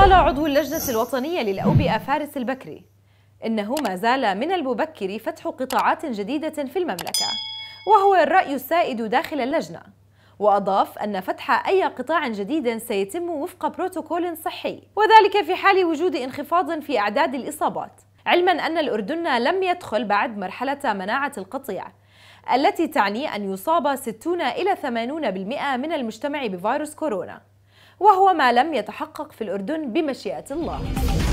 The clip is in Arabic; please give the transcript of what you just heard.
قال عضو اللجنة الوطنية للأوبئة فارس البكري إنه ما زال من المبكر فتح قطاعات جديدة في المملكة وهو الرأي السائد داخل اللجنة وأضاف أن فتح أي قطاع جديد سيتم وفق بروتوكول صحي وذلك في حال وجود انخفاض في أعداد الإصابات علما أن الأردن لم يدخل بعد مرحلة مناعة القطيع التي تعني أن يصاب 60 إلى 80% من المجتمع بفيروس كورونا وهو ما لم يتحقق في الأردن بمشيئة الله